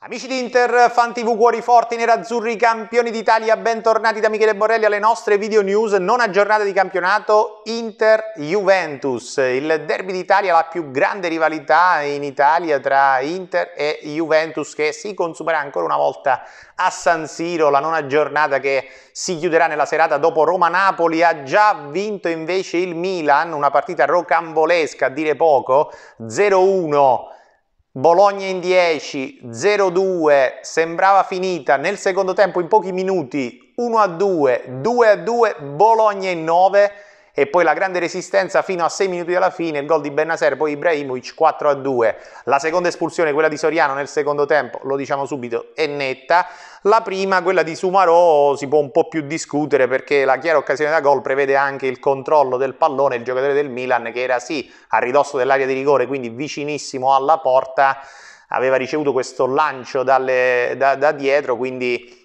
Amici di Inter, fan TV Cuori Forti, Nerazzurri, campioni d'Italia, bentornati da Michele Borrelli alle nostre video news non aggiornate di campionato Inter-Juventus, il derby d'Italia, la più grande rivalità in Italia tra Inter e Juventus che si consumerà ancora una volta a San Siro, la nona giornata che si chiuderà nella serata dopo Roma-Napoli, ha già vinto invece il Milan, una partita rocambolesca a dire poco, 0-1 Bologna in 10, 0-2, sembrava finita nel secondo tempo in pochi minuti, 1-2, 2-2, Bologna in 9 e poi la grande resistenza fino a 6 minuti dalla fine, il gol di Bennaser, poi Ibrahimovic 4 a 2. La seconda espulsione, quella di Soriano nel secondo tempo, lo diciamo subito, è netta. La prima, quella di Sumarò, si può un po' più discutere perché la chiara occasione da gol prevede anche il controllo del pallone, il giocatore del Milan che era sì a ridosso dell'area di rigore, quindi vicinissimo alla porta, aveva ricevuto questo lancio dalle, da, da dietro, quindi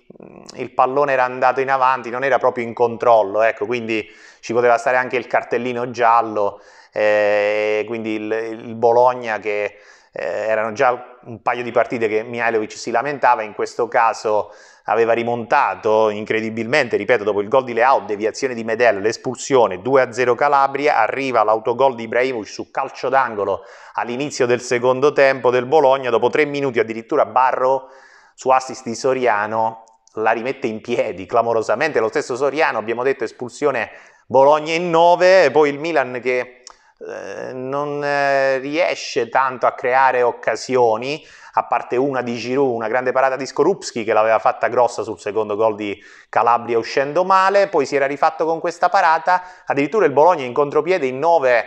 il pallone era andato in avanti, non era proprio in controllo, ecco, quindi ci poteva stare anche il cartellino giallo, eh, quindi il, il, Bologna che eh, erano già un paio di partite che Mihailovic si lamentava, in questo caso aveva rimontato incredibilmente, ripeto, dopo il gol di Leao, deviazione di Medel, l'espulsione, 2-0 Calabria, arriva l'autogol di Ibrahimovic su calcio d'angolo all'inizio del secondo tempo del Bologna, dopo tre minuti addirittura Barro su assist di Soriano la rimette in piedi clamorosamente, lo stesso Soriano, abbiamo detto espulsione Bologna in 9, poi il Milan che eh, non eh, riesce tanto a creare occasioni, a parte una di Giroud, una grande parata di Skorupski che l'aveva fatta grossa sul secondo gol di Calabria uscendo male, poi si era rifatto con questa parata, addirittura il Bologna in contropiede in 9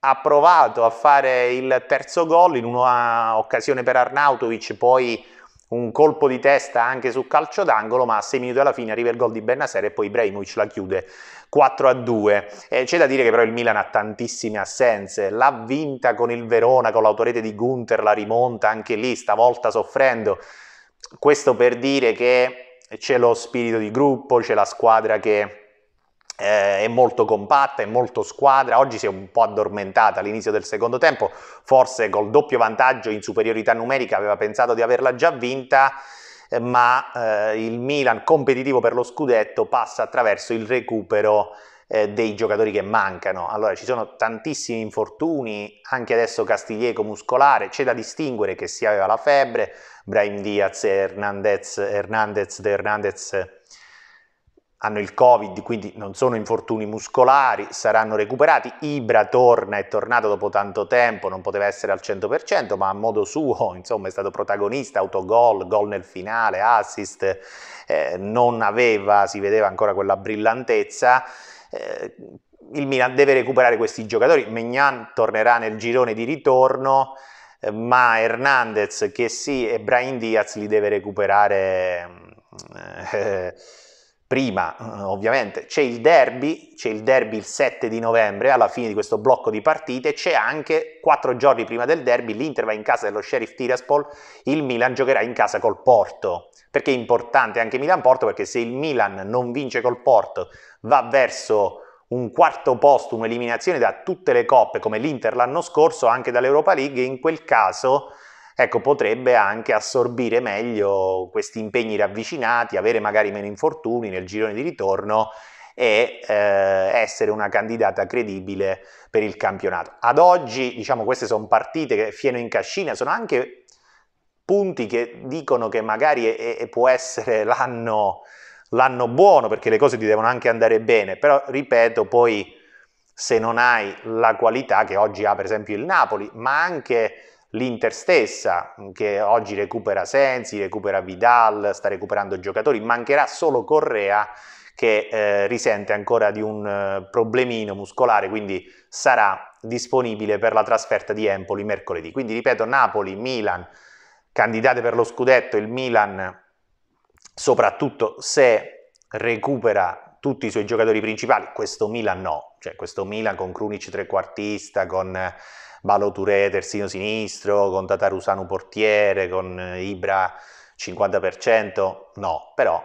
ha provato a fare il terzo gol in una occasione per Arnautovic, poi un colpo di testa anche su calcio d'angolo, ma a 6 minuti alla fine arriva il gol di Bennaser e poi Ibrahimovic la chiude 4 a 2. Eh, c'è da dire che però il Milan ha tantissime assenze, l'ha vinta con il Verona, con l'autorete di Gunther, la rimonta anche lì, stavolta soffrendo. Questo per dire che c'è lo spirito di gruppo, c'è la squadra che eh, è molto compatta, è molto squadra, oggi si è un po' addormentata all'inizio del secondo tempo, forse col doppio vantaggio in superiorità numerica aveva pensato di averla già vinta, eh, ma eh, il Milan competitivo per lo scudetto passa attraverso il recupero eh, dei giocatori che mancano. Allora ci sono tantissimi infortuni, anche adesso Castiglieco muscolare, c'è da distinguere che si aveva la febbre, Brahim Diaz e Hernandez, De Hernandez hanno il Covid, quindi non sono infortuni muscolari, saranno recuperati. Ibra torna, è tornato dopo tanto tempo, non poteva essere al 100%, ma a modo suo, insomma, è stato protagonista, autogol, gol nel finale, assist, eh, non aveva, si vedeva ancora quella brillantezza. Eh, il Milan deve recuperare questi giocatori, Mignan tornerà nel girone di ritorno, eh, ma Hernandez, che sì, e Brian Diaz li deve recuperare mm, eh, prima eh, ovviamente c'è il derby, c'è il derby il 7 di novembre alla fine di questo blocco di partite, c'è anche quattro giorni prima del derby l'Inter va in casa dello Sheriff Tiraspol, il Milan giocherà in casa col Porto, perché è importante anche Milan-Porto perché se il Milan non vince col Porto va verso un quarto posto, un'eliminazione da tutte le coppe come l'Inter l'anno scorso, anche dall'Europa League, in quel caso ecco, potrebbe anche assorbire meglio questi impegni ravvicinati, avere magari meno infortuni nel girone di ritorno e eh, essere una candidata credibile per il campionato. Ad oggi, diciamo, queste sono partite che fieno in cascina, sono anche punti che dicono che magari è, è, può essere l'anno, l'anno buono, perché le cose ti devono anche andare bene, però ripeto, poi se non hai la qualità che oggi ha per esempio il Napoli, ma anche l'Inter stessa, mm, che oggi recupera Sensi, recupera Vidal, sta recuperando giocatori, mancherà solo Correa che eh, risente ancora di un eh, problemino muscolare, quindi sarà disponibile per la trasferta di Empoli mercoledì. Quindi ripeto, Napoli, Milan, candidate per lo scudetto, il Milan soprattutto se recupera tutti i suoi giocatori principali, questo Milan no, cioè questo Milan con Krunic trequartista, con... Eh, Baloture terzino sinistro, con Tatarusano portiere, con eh, Ibra 50%, no, però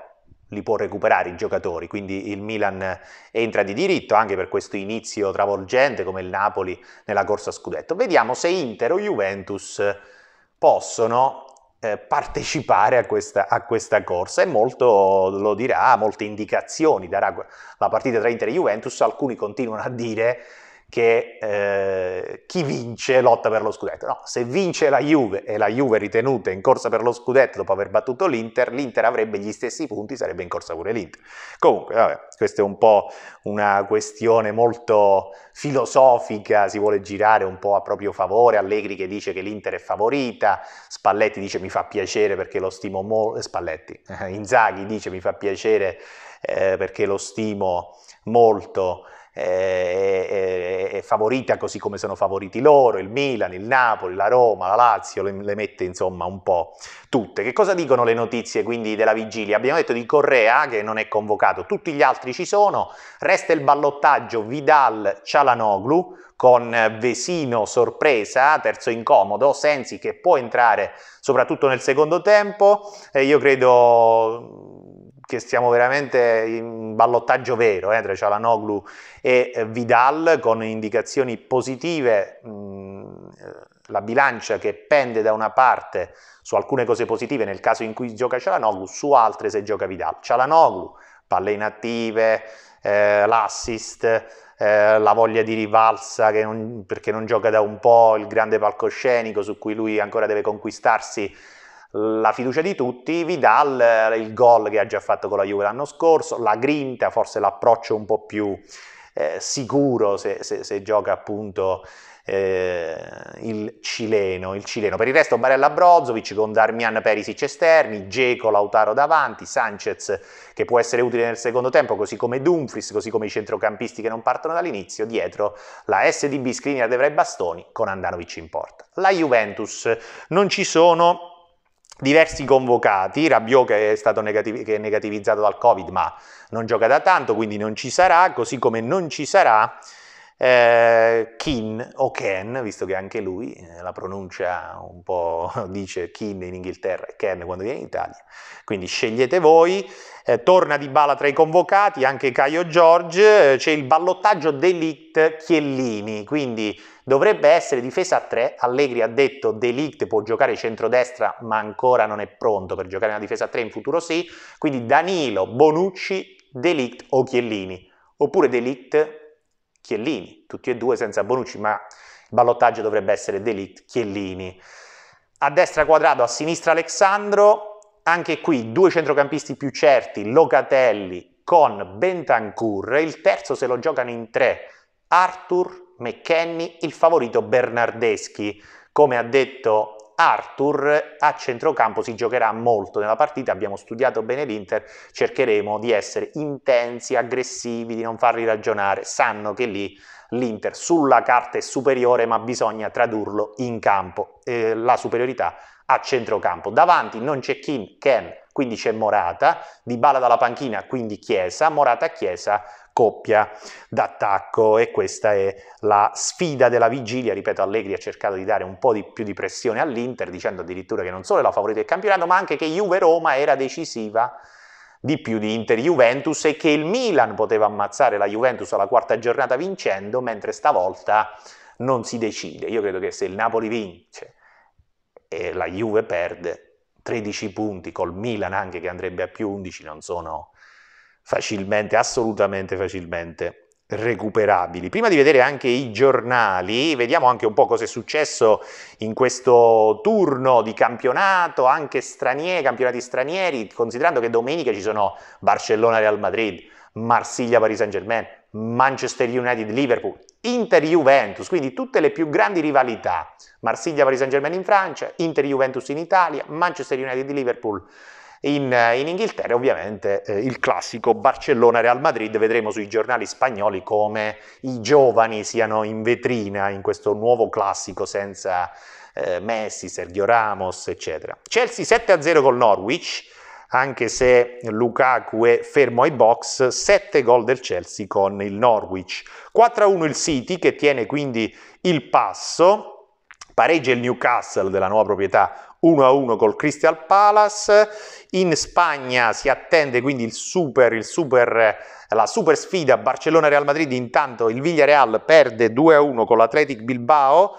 li può recuperare i giocatori, quindi il Milan entra di diritto anche per questo inizio travolgente come il Napoli nella corsa scudetto. Vediamo se Inter o Juventus possono eh, partecipare a questa, a questa, corsa e molto lo dirà, molte indicazioni darà la partita tra Inter e Juventus, alcuni continuano a dire che eh, chi vince lotta per lo scudetto. No, se vince la Juve e la Juve ritenuta in corsa per lo scudetto dopo aver battuto l'Inter, l'Inter avrebbe gli stessi punti, sarebbe in corsa pure l'Inter. Comunque, vabbè, questa è un po' una questione molto filosofica, si vuole girare un po' a proprio favore, Allegri che dice che l'Inter è favorita, Spalletti dice mi fa piacere perché lo stimo molto, eh, Spalletti, Inzaghi dice mi fa piacere eh, perché lo stimo molto è, eh, è, eh, eh, è, favorita così come sono favoriti loro, il Milan, il Napoli, la Roma, la Lazio, le, le, mette insomma un po' tutte. Che cosa dicono le notizie quindi della vigilia? Abbiamo detto di Correa che non è convocato, tutti gli altri ci sono, resta il ballottaggio Vidal-Cialanoglu con Vesino sorpresa, terzo incomodo, Sensi che può entrare soprattutto nel secondo tempo, eh, io credo che stiamo veramente in ballottaggio vero eh, tra Cialanoglu e eh, Vidal con indicazioni positive, mm, la bilancia che pende da una parte su alcune cose positive nel caso in cui gioca Cialanoglu, su altre se gioca Vidal. Cialanoglu, palle inattive, eh, l'assist, eh, la voglia di rivalsa non, perché non gioca da un po', il grande palcoscenico su cui lui ancora deve conquistarsi la fiducia di tutti vi dà eh, il, gol che ha già fatto con la Juve l'anno scorso, la grinta, forse l'approccio un po' più eh, sicuro se, se, se, gioca appunto eh, il, cileno, il, cileno, Per il resto Barella Brozovic con Darmian Perisic esterni, Geco Lautaro davanti, Sanchez che può essere utile nel secondo tempo, così come Dumfries, così come i centrocampisti che non partono dall'inizio, dietro la SDB Skriniar De Vrei Bastoni con Andanovic in porta. La Juventus non ci sono diversi convocati, Rabiot che è stato negativi, che è negativizzato dal Covid ma non gioca da tanto, quindi non ci sarà, così come non ci sarà eh, Kin o Ken, visto che anche lui eh, la pronuncia un po' dice Kin in Inghilterra e Ken quando viene in Italia. Quindi scegliete voi, eh, torna di bala tra i convocati, anche Caio Giorge, eh, c'è il ballottaggio Delict Chiellini, quindi dovrebbe essere difesa a 3, Allegri ha detto Delict può giocare centrodestra ma ancora non è pronto per giocare una difesa a 3, in futuro sì, quindi Danilo, Bonucci, Delict o Chiellini, oppure Delict Chiellini, tutti e due senza Bonucci, ma il ballottaggio dovrebbe essere Delict, Chiellini. A destra quadrato, a sinistra Alexandro, anche qui due centrocampisti più certi, Locatelli con Bentancur, il terzo se lo giocano in tre, Arthur, McKenny, il favorito Bernardeschi. Come ha detto Arthur a centrocampo si giocherà molto nella partita, abbiamo studiato bene l'Inter, cercheremo di essere intensi, aggressivi, di non farli ragionare, sanno che lì l'Inter sulla carta è superiore ma bisogna tradurlo in campo, eh, la superiorità a centrocampo. Davanti non c'è Kim, Ken, quindi c'è Morata, Di Dybala dalla panchina, quindi Chiesa, Morata a Chiesa coppia d'attacco e questa è la sfida della vigilia, ripeto Allegri ha cercato di dare un po' di più di pressione all'Inter dicendo addirittura che non solo è la favorita del campionato ma anche che Juve-Roma era decisiva di più di Inter-Juventus e che il Milan poteva ammazzare la Juventus alla quarta giornata vincendo mentre stavolta non si decide. Io credo che se il Napoli vince e la Juve perde 13 punti col Milan anche che andrebbe a più 11 non sono facilmente, assolutamente facilmente recuperabili. Prima di vedere anche i giornali, vediamo anche un po' cosa è successo in questo turno di campionato, anche stranieri, campionati stranieri, considerando che domenica ci sono Barcellona-Real Madrid, Marsiglia-Paris Saint-Germain, Manchester United-Liverpool, Inter-Juventus, quindi tutte le più grandi rivalità, Marsiglia-Paris Saint-Germain in Francia, Inter-Juventus in Italia, Manchester United-Liverpool in, eh, in Inghilterra, ovviamente eh, il classico Barcellona-Real Madrid, vedremo sui giornali spagnoli come i giovani siano in vetrina in questo nuovo classico senza eh, Messi, Sergio Ramos, eccetera. Chelsea 7-0 col Norwich, anche se Lukaku è fermo ai box, 7 gol del Chelsea con il Norwich. 4-1 il City che tiene quindi il passo, pareggia il Newcastle della nuova proprietà 1-1 col Crystal Palace, in Spagna si attende quindi il super, il super, la super sfida Barcellona-Real Madrid, intanto il Villarreal perde 2-1 con l'Atletic Bilbao,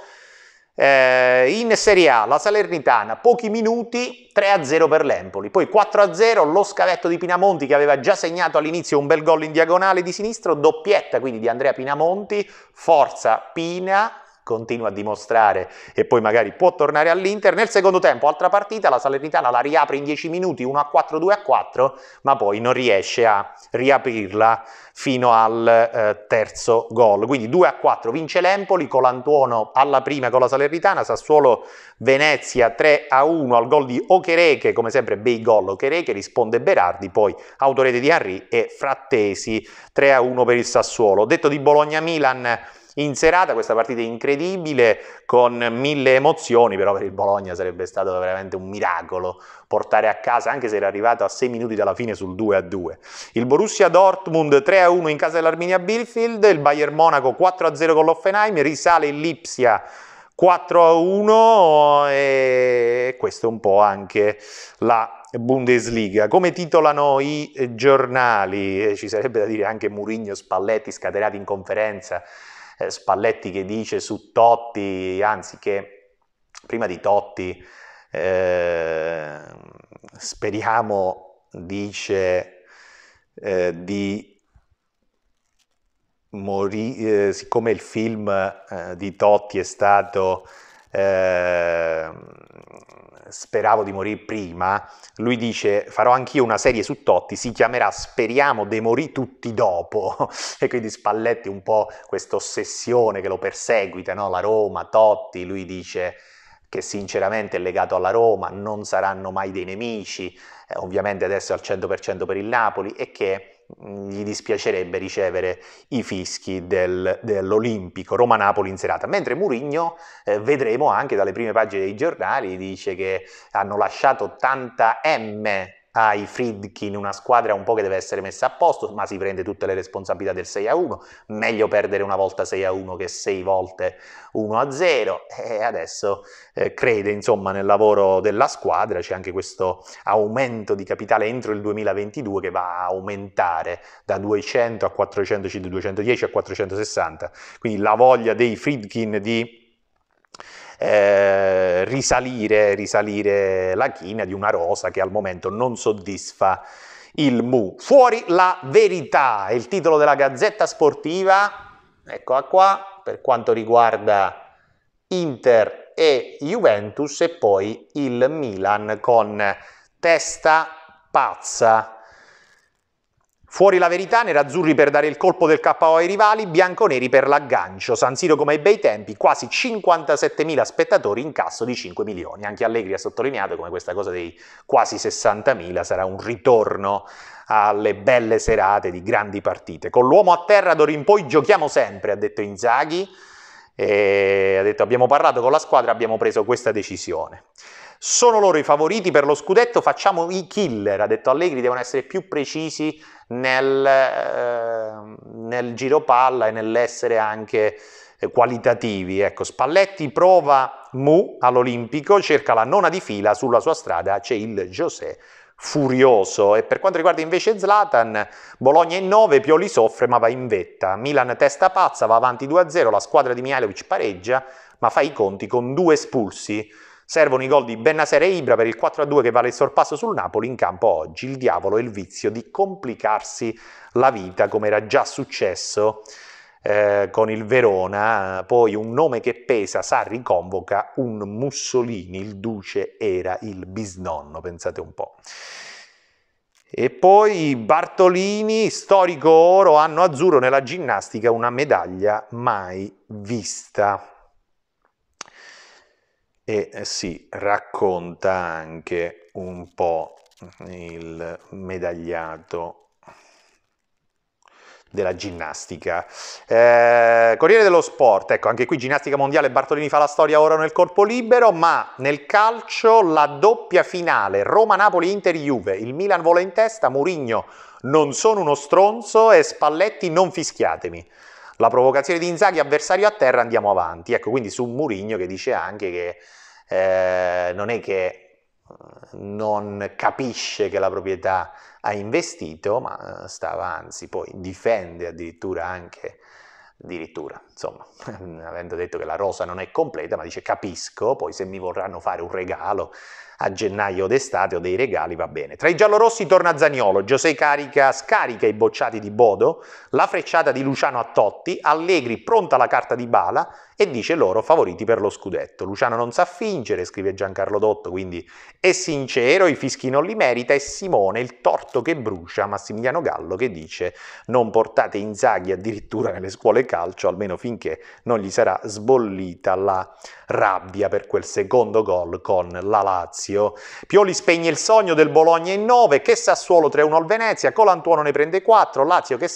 eh, in Serie A la Salernitana, pochi minuti, 3-0 per l'Empoli, poi 4-0 lo scavetto di Pinamonti che aveva già segnato all'inizio un bel gol in diagonale di sinistro, doppietta quindi di Andrea Pinamonti, forza Pina, continua a dimostrare e poi magari può tornare all'Inter. Nel secondo tempo, altra partita, la Salernitana la riapre in 10 minuti, 1 a 4, 2 a 4, ma poi non riesce a riaprirla fino al eh, terzo gol. Quindi 2 a 4 vince l'Empoli, Colantuono alla prima con la Salernitana, Sassuolo Venezia 3 a 1 al gol di Ochereche, come sempre bei gol Ochereche, risponde Berardi, poi autorete di Henry e Frattesi 3 a 1 per il Sassuolo. Detto di Bologna-Milan in serata questa partita incredibile con mille emozioni, però per il Bologna sarebbe stato veramente un miracolo portare a casa, anche se era arrivato a 6 minuti dalla fine sul 2-2. Il Borussia Dortmund 3-1 in casa dell'Arminia Bielefeld, il Bayern Monaco 4-0 con l'Offenheim, risale il Lipsia 4 a 1 e questo è un po' anche la Bundesliga. Come titolano i giornali? Ci sarebbe da dire anche Murigno Spalletti scatenati in conferenza eh, Spalletti che dice su Totti, anzi che prima di Totti eh, speriamo dice eh, di morire, eh, siccome il film eh, di Totti è stato Eh, speravo di morire prima, lui dice farò anch'io una serie su Totti, si chiamerà Speriamo de morì tutti dopo, e quindi Spalletti un po' questa ossessione che lo perseguita, no? la Roma, Totti, lui dice che sinceramente è legato alla Roma, non saranno mai dei nemici, eh, ovviamente adesso al 100% per il Napoli, e che Mm, gli dispiacerebbe ricevere i fischi del, dell'Olimpico Roma-Napoli in serata, mentre Murigno eh, vedremo anche dalle prime pagine dei giornali dice che hanno lasciato tanta M ai Friedkin, una squadra un po' che deve essere messa a posto, ma si prende tutte le responsabilità del 6 a 1, meglio perdere una volta 6 a 1 che 6 volte 1 a 0 e adesso eh, crede insomma nel lavoro della squadra, c'è anche questo aumento di capitale entro il 2022 che va a aumentare da 200 a 400, 210 a 460, quindi la voglia dei Friedkin di eh, risalire, risalire la china di una rosa che al momento non soddisfa il Mu. Fuori la verità, è il titolo della Gazzetta Sportiva, eccola qua, per quanto riguarda Inter e Juventus e poi il Milan con testa pazza Fuori la verità, nerazzurri per dare il colpo del KO ai rivali, bianconeri per l'aggancio. San Siro come ai bei tempi, quasi 57.000 spettatori in casso di 5 milioni. Anche Allegri ha sottolineato come questa cosa dei quasi 60.000 sarà un ritorno alle belle serate di grandi partite. Con l'uomo a terra d'ora in poi giochiamo sempre, ha detto Inzaghi. E ha detto abbiamo parlato con la squadra, abbiamo preso questa decisione. Sono loro i favoriti per lo scudetto, facciamo i killer, ha detto Allegri, devono essere più precisi nel, eh, nel giro palla e nell'essere anche eh, qualitativi. Ecco, Spalletti prova Mu all'Olimpico, cerca la nona di fila, sulla sua strada c'è il José furioso. E per quanto riguarda invece Zlatan, Bologna in 9, Pioli soffre ma va in vetta. Milan testa pazza, va avanti 2-0, la squadra di Mihailovic pareggia, ma fa i conti con due espulsi Servono i gol di Bennasera e Ibra per il 4-2 che vale il sorpasso sul Napoli in campo oggi. Il diavolo e il vizio di complicarsi la vita come era già successo eh, con il Verona. Poi un nome che pesa, Sarri convoca un Mussolini, il duce era il bisnonno, pensate un po'. E poi Bartolini, storico oro, anno azzurro nella ginnastica, una medaglia mai vista e eh, si racconta anche un po' il medagliato della ginnastica. Eh, Corriere dello Sport, ecco, anche qui ginnastica mondiale, Bartolini fa la storia ora nel corpo libero, ma nel calcio la doppia finale, Roma-Napoli-Inter-Juve, il Milan vola in testa, Murigno non sono uno stronzo e Spalletti non fischiatemi la provocazione di Inzaghi, avversario a terra, andiamo avanti. Ecco, quindi su Murigno che dice anche che eh, non è che eh, non capisce che la proprietà ha investito, ma eh, stava anzi, poi difende addirittura anche, addirittura, insomma, avendo detto che la rosa non è completa, ma dice capisco, poi se mi vorranno fare un regalo a gennaio d'estate o dei regali, va bene. Tra i giallorossi torna Zaniolo, Giuseppe Carica scarica i bocciati di Bodo, la frecciata di Luciano a Totti, Allegri pronta la carta di Bala e dice loro favoriti per lo scudetto. Luciano non sa fingere, scrive Giancarlo Dotto, quindi è sincero, i fischi non li merita e Simone il torto che brucia, Massimiliano Gallo che dice non portate Inzaghi addirittura nelle scuole calcio, almeno finché non gli sarà sbollita la rabbia per quel secondo gol con la Lazio. Pioli spegne il sogno del Bologna in 9, che Sassuolo 3-1 al Venezia, Colantuono ne prende 4, Lazio che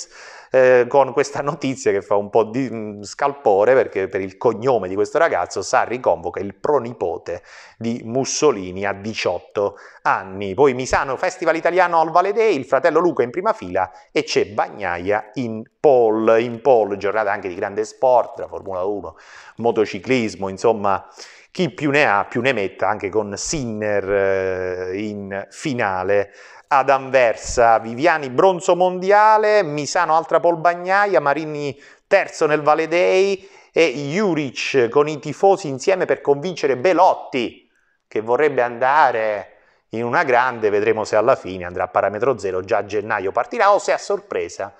eh, con questa notizia che fa un po' di mh, mm, scalpore perché per il cognome di questo ragazzo Sarri convoca il pronipote di Mussolini a 18 anni. Poi Misano, Festival Italiano al Valedei, il fratello Luca in prima fila e c'è Bagnaia in pole, in pole, giornata anche di grande sport, la Formula 1, motociclismo, insomma chi più ne ha più ne metta anche con Sinner eh, in finale ad Anversa, Viviani bronzo mondiale, Misano altra polbagnaia, Marini terzo nel Valedei e Juric con i tifosi insieme per convincere Belotti che vorrebbe andare in una grande, vedremo se alla fine andrà a parametro zero, già a gennaio partirà o se a sorpresa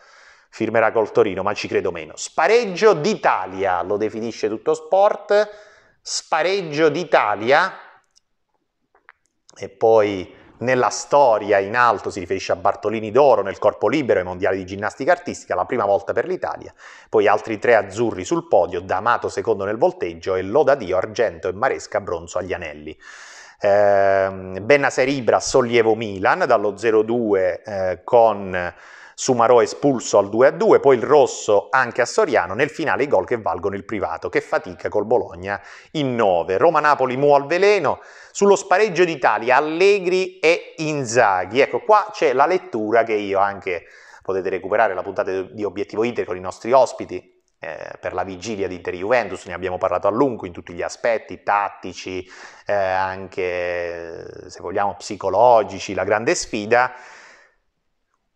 firmerà col Torino, ma ci credo meno. Spareggio d'Italia, lo definisce tutto sport, spareggio d'Italia e poi nella storia in alto si riferisce a Bartolini d'oro nel corpo libero ai mondiali di ginnastica artistica, la prima volta per l'Italia, poi altri tre azzurri sul podio, D'Amato secondo nel volteggio e Lodadio, Argento e Maresca bronzo agli anelli. Eh, Benasser Ibra sollievo Milan dallo 0-2 eh, con Sumarò espulso al 2-2, poi il rosso anche a Soriano, nel finale i gol che valgono il privato, che fatica col Bologna in 9. Roma-Napoli muo al veleno, sullo spareggio d'Italia Allegri e Inzaghi. Ecco, qua c'è la lettura che io anche potete recuperare la puntata di Obiettivo Inter con i nostri ospiti, eh, per la vigilia di Inter Juventus, ne abbiamo parlato a lungo in tutti gli aspetti tattici, eh, anche se vogliamo psicologici, la grande sfida.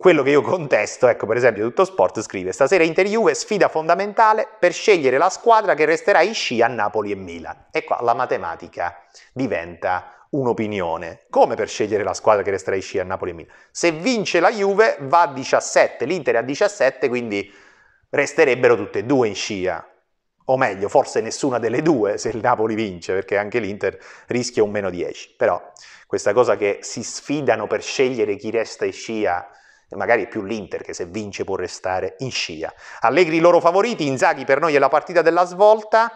Quello che io contesto, ecco per esempio tutto sport scrive stasera Inter Juve sfida fondamentale per scegliere la squadra che resterà in sci a Napoli e Milan. E qua la matematica diventa un'opinione. Come per scegliere la squadra che resterà in sci a Napoli e Milan? Se vince la Juve va a 17, l'Inter è a 17, quindi resterebbero tutte e due in scia. O meglio, forse nessuna delle due se il Napoli vince, perché anche l'Inter rischia un meno 10. Però questa cosa che si sfidano per scegliere chi resta in scia magari è più l'Inter che se vince può restare in scia. Allegri i loro favoriti, Inzaghi per noi è la partita della svolta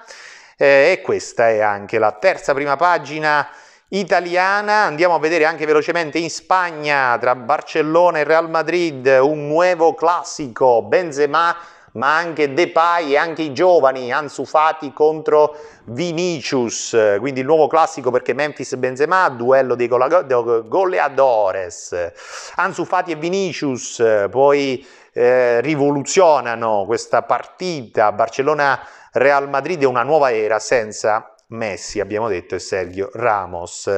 eh, e questa è anche la terza prima pagina italiana. Andiamo a vedere anche velocemente in Spagna tra Barcellona e Real Madrid un nuovo classico, Benzema ma anche Depay e anche i giovani, Ansu Fati contro Vinicius, quindi il nuovo classico perché Memphis Benzema, duello dei goleadores, Ansu Fati e Vinicius, poi eh, rivoluzionano questa partita, Barcellona-Real Madrid è una nuova era senza Messi, abbiamo detto, e Sergio Ramos.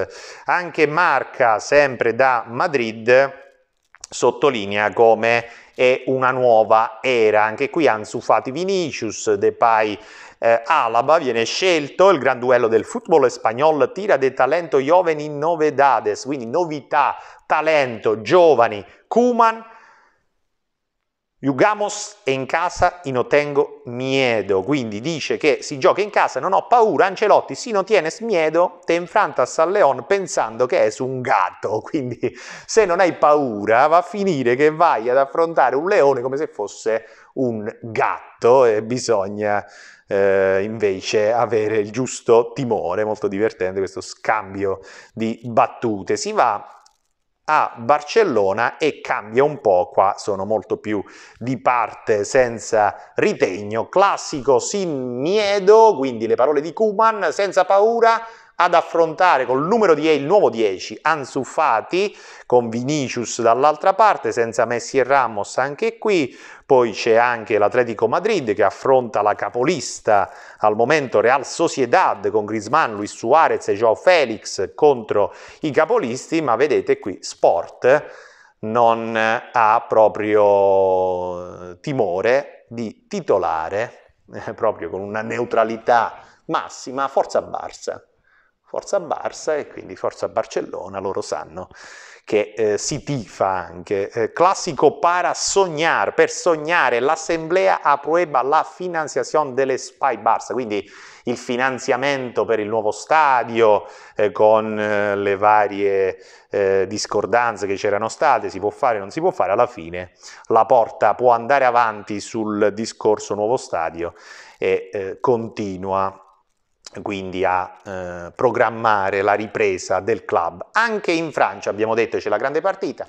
Anche Marca, sempre da Madrid, sottolinea come e una nuova era. Anche qui Ansu Fati Vinicius, Depay eh, Alaba viene scelto, il gran duello del football spagnolo tira del talento Joven in novedades, quindi novità, talento, giovani, Kuman Jugamos en casa y no tengo miedo. Quindi dice che si gioca in casa, non ho paura. Ancelotti, si no tienes miedo, te infrantas al león pensando che è un gatto. Quindi se non hai paura va a finire che vai ad affrontare un leone come se fosse un gatto e bisogna eh, invece avere il giusto timore. Molto divertente questo scambio di battute. Si va a Barcellona e cambia un po', qua sono molto più di parte senza ritegno, classico sin miedo, quindi le parole di Kuman, senza paura, ad affrontare col numero 10, il nuovo 10, Ansu con Vinicius dall'altra parte, senza Messi e Ramos anche qui, poi c'è anche l'Atletico Madrid che affronta la capolista al momento Real Sociedad con Grisman, Luis Suarez e Joao Felix contro i capolisti, ma vedete qui Sport non ha proprio eh, timore di titolare, eh, proprio con una neutralità massima, forza Barça. Forza Barça e quindi Forza Barcellona, loro sanno che eh, si tifa anche. Eh, clásico para soñar, per sognare, l'assemblea aprueba la finanziazione delle Spy Barça, quindi il finanziamento per il nuovo stadio eh, con eh, le varie eh, discordanze che c'erano state, si può fare, non si può fare, alla fine la porta può andare avanti sul discorso nuovo stadio e eh, continua quindi a eh, programmare la ripresa del club. Anche in Francia, abbiamo detto, c'è la grande partita,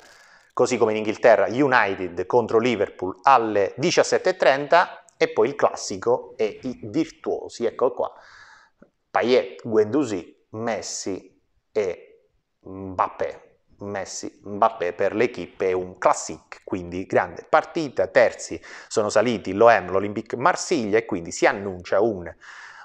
così come in Inghilterra, United contro Liverpool alle 17.30 e poi il classico e i virtuosi, ecco qua, Payet, Guendouzi, Messi e Mbappé. Messi, Mbappé per l'equipe è un classic, quindi grande partita, terzi sono saliti l'OM, l'Olympique Marsiglia e quindi si annuncia un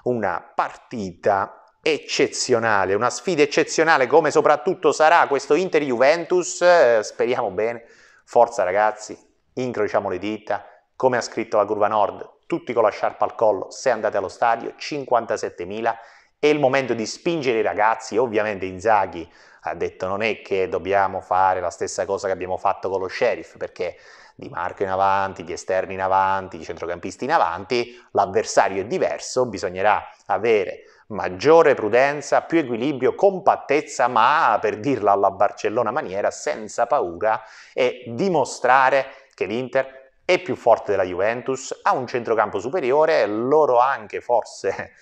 una partita eccezionale, una sfida eccezionale come soprattutto sarà questo Inter-Juventus, eh, speriamo bene, forza ragazzi, incrociamo le dita, come ha scritto la Curva Nord, tutti con la sciarpa al collo, se andate allo stadio, 57.000, è il momento di spingere i ragazzi, ovviamente Inzaghi ha detto non è che dobbiamo fare la stessa cosa che abbiamo fatto con lo Sheriff, perché di Marco in avanti, di esterni in avanti, di centrocampisti in avanti, l'avversario è diverso, bisognerà avere maggiore prudenza, più equilibrio, compattezza, ma per dirla alla Barcellona maniera, senza paura e dimostrare che l'Inter è più forte della Juventus, ha un centrocampo superiore, loro anche forse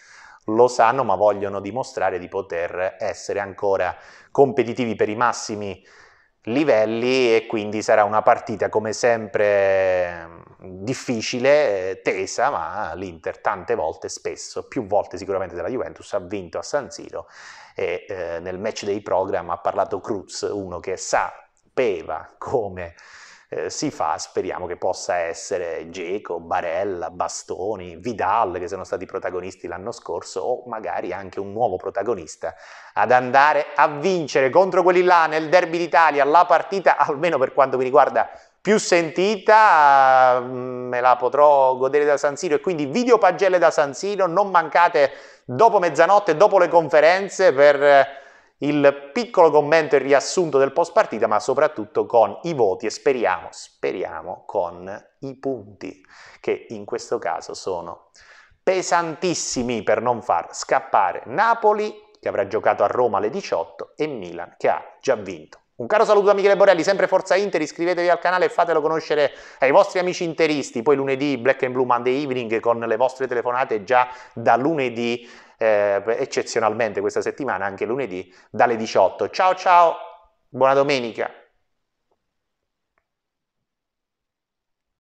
lo sanno, ma vogliono dimostrare di poter essere ancora competitivi per i massimi livelli e quindi sarà una partita come sempre difficile, tesa, ma l'Inter tante volte, spesso, più volte sicuramente della Juventus, ha vinto a San Siro e eh, nel match dei program ha parlato Cruz, uno che sapeva come eh, si fa, speriamo che possa essere Geco, Barella, Bastoni, Vidal che sono stati protagonisti l'anno scorso o magari anche un nuovo protagonista ad andare a vincere contro quelli là nel derby d'Italia, la partita almeno per quanto mi riguarda più sentita, mm, me la potrò godere da San Siro e quindi video pagelle da San Siro, non mancate dopo mezzanotte, dopo le conferenze per il piccolo commento e riassunto del post partita, ma soprattutto con i voti e speriamo, speriamo con i punti, che in questo caso sono pesantissimi per non far scappare Napoli, che avrà giocato a Roma alle 18, e Milan, che ha già vinto. Un caro saluto da Michele Borelli, sempre Forza Inter, iscrivetevi al canale e fatelo conoscere ai vostri amici interisti. Poi lunedì Black and Blue Monday Evening con le vostre telefonate già da lunedì eh, eccezionalmente questa settimana, anche lunedì, dalle 18. Ciao ciao, buona domenica!